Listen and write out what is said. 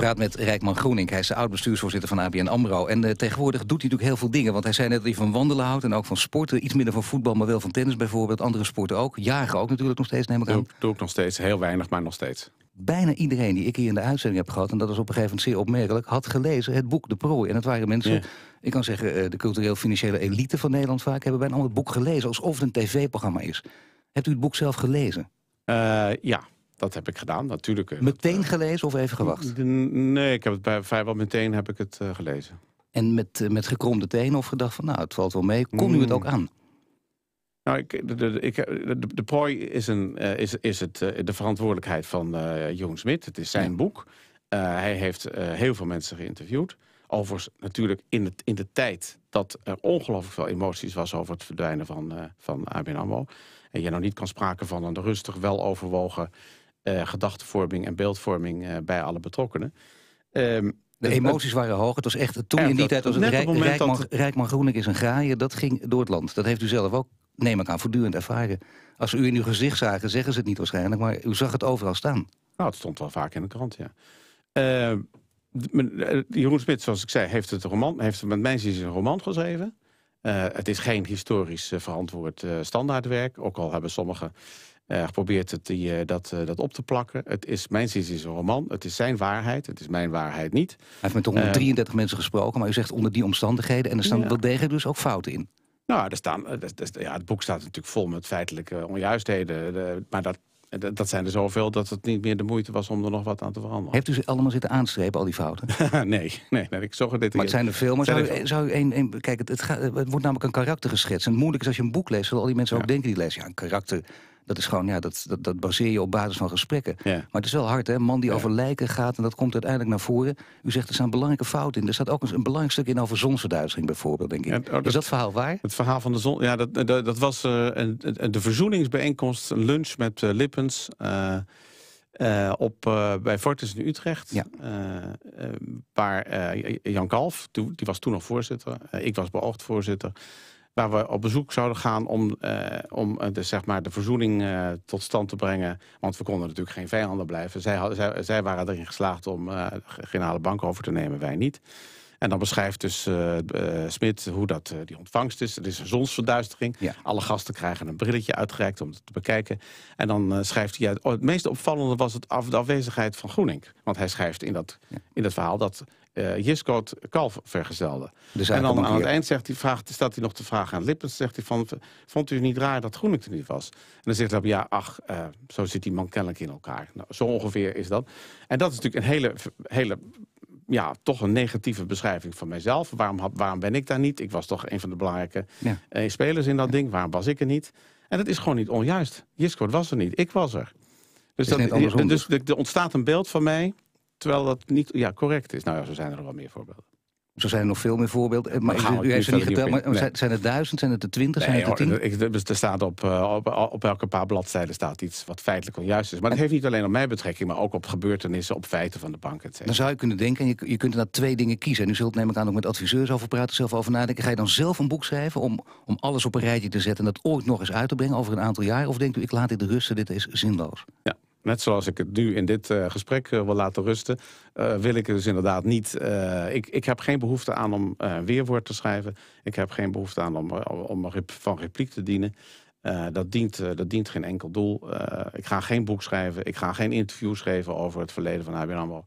praat met Rijkman Groening. Hij is de oud-bestuursvoorzitter van ABN AMRO. En eh, tegenwoordig doet hij natuurlijk heel veel dingen. Want hij zei net dat hij van wandelen houdt en ook van sporten. Iets minder van voetbal, maar wel van tennis bijvoorbeeld. Andere sporten ook. Jagen ook natuurlijk nog steeds, neem ik aan. Doe, doe ik nog steeds. Heel weinig, maar nog steeds bijna iedereen die ik hier in de uitzending heb gehad... en dat is op een gegeven moment zeer opmerkelijk... had gelezen het boek De Prooi. En dat waren mensen, ik kan zeggen... Eh, de cultureel-financiële elite van Nederland vaak... hebben bijna al het boek gelezen, alsof het een tv-programma is. Hebt u het boek zelf gelezen? Eh, ja, dat heb ik gedaan, natuurlijk. Eh, meteen eh, gelezen of even gewacht? Nee, ik heb het bij, vrijwel meteen heb ik het eh, gelezen. En met, met gekromde tenen of gedacht van, nou, het valt wel mee. Kon u het mm. ook aan? Nou, ik, de, de, ik, de, prooi is, een, is, is het, de verantwoordelijkheid van Jeroen Smit. Het is zijn boek. hij heeft heel veel mensen geïnterviewd. Overigens natuurlijk in, het, in de tijd dat er ongelooflijk veel emoties was... over het verdwijnen van, van ABN AMRO. En je nou niet kan spraken van een rustig, weloverwogen uh, eh, gedachtevorming en beeldvorming eh, bij alle betrokkenen. Ehm, de dus emoties waren hoog. Het was echt, toen in die tijd was het, Rijkman, dat... is een graaier. Dat ging door het land. Dat heeft u zelf ook, neem ik aan, voortdurend ervaren. Als u in uw gezicht zagen, zeggen ze het niet waarschijnlijk. Maar u zag het overal staan. Nou, het stond wel vaak in de krant, ja. Ehm, eh, Jeroen Smit, zoals ik zei, heeft, het roman, heeft met mijn zin een roman geschreven. het is geen historisch verantwoord standaardwerk. Ook al hebben sommigen uh, geprobeerd het, die, eh, dat, eh, dat op te plakken. Het is, mijn zin is een roman. Het is zijn waarheid. Het is mijn waarheid niet. Hij heeft met 133 mensen gesproken, maar u zegt onder die omstandigheden. En er staan ja. wel degelijk dus ook fouten in. Nou, er staan, ja, het boek staat natuurlijk vol met feitelijke onjuistheden. maar dat, dat zijn er zoveel dat het niet meer de moeite was om er nog wat aan te veranderen. Heeft u ze allemaal zitten aanstrepen, al die fouten? nee, nee, nee, ik zorg dit. Maar het zijn er veel. Maar zou, u, zou u kijk, het, wordt namelijk een karakter geschetst. En het moeilijk is als je een boek leest, zullen al die mensen ook denken die lezen. Ja, een karakter dat is gewoon, ja, dat, dat, dat baseer je op basis van gesprekken. Maar het is wel hard, hè? Een man die over lijken gaat en dat komt uiteindelijk naar voren. U zegt er staan belangrijke fouten in. Er staat ook een, een belangrijk stuk in over zonsverduistering bijvoorbeeld, denk ik. Oh, dat, is dat verhaal waar? Het verhaal van de zon, ja, dat, dat, dat was uh, een, de verzoeningsbijeenkomst, een lunch met uh, Lippens. Eh, op, bij Fortis in Utrecht. Ja. waar Jan Kalf, die was toen nog voorzitter, ik was beoogd voorzitter waar we op bezoek zouden gaan om, uh, om eh, de, zeg maar, de verzoening eh, tot stand te brengen. Want we konden natuurlijk geen vijanden blijven. Zij, zij, zij waren erin geslaagd om de generale Bank over te nemen, wij niet. En dan beschrijft dus uh, Smit hoe dat, die ontvangst is. Het is een zonsverduistering. Alle gasten krijgen een brilletje uitgereikt om het te bekijken. En dan schrijft hij uit... Oh, het meest opvallende was het af, de afwezigheid van Groening. Want hij schrijft in dat, in dat verhaal dat uh, eh, Jiskot Kalf vergezelde. En dan aan het eind zegt hij, vraagt, staat hij nog de vraag aan Lippens. Zegt hij van, vond u het niet raar dat Groening er niet was? En dan zegt hij, ja, ach, eh, zo zit die man kennelijk in elkaar. Nou, zo ongeveer is dat. En dat is natuurlijk een hele, hele ja, toch een negatieve beschrijving van mijzelf. Waarom, waarom ben ik daar niet? Ik was toch een van de belangrijke eh, spelers in dat ding. Waarom was ik er niet? En dat is gewoon niet onjuist. Jiskoot was er niet. Ik was er. Dus, dat, dus, dus er ontstaat een beeld van mij terwijl dat niet ja, correct is. Nou ja, zo zijn er wel meer voorbeelden. Zo zijn er nog veel meer voorbeelden. Eh, maar u, heeft ze niet geteld, maar zijn het duizend, zijn het de twintig, zijn het tien? Ik, dus er staat op, eh, op, op, elke paar bladzijden staat iets wat feitelijk onjuist is. Maar dat heeft niet alleen op mijn betrekking, maar ook op gebeurtenissen, op feiten van de bank. Etc. Dan zou je kunnen denken, en je, je kunt naar twee dingen kiezen. En u zult neem ik aan ook met adviseurs over praten, zelf over nadenken. Ga je dan zelf een boek schrijven om, om alles op een rijtje te zetten... en dat ooit nog eens uit te brengen over een aantal jaar? Of denkt u, ik laat dit rusten, dit is zinloos? Ja net zoals ik het nu in dit eh, gesprek eh, wil laten rusten, eh, wil ik dus inderdaad niet. ik, ik heb geen behoefte aan om weerwoord te schrijven. Ik heb geen behoefte aan om, om rep van repliek te dienen. dat, dient, dat dient geen enkel doel. ik ga geen boek schrijven. Ik ga geen interviews geven over het verleden van ABN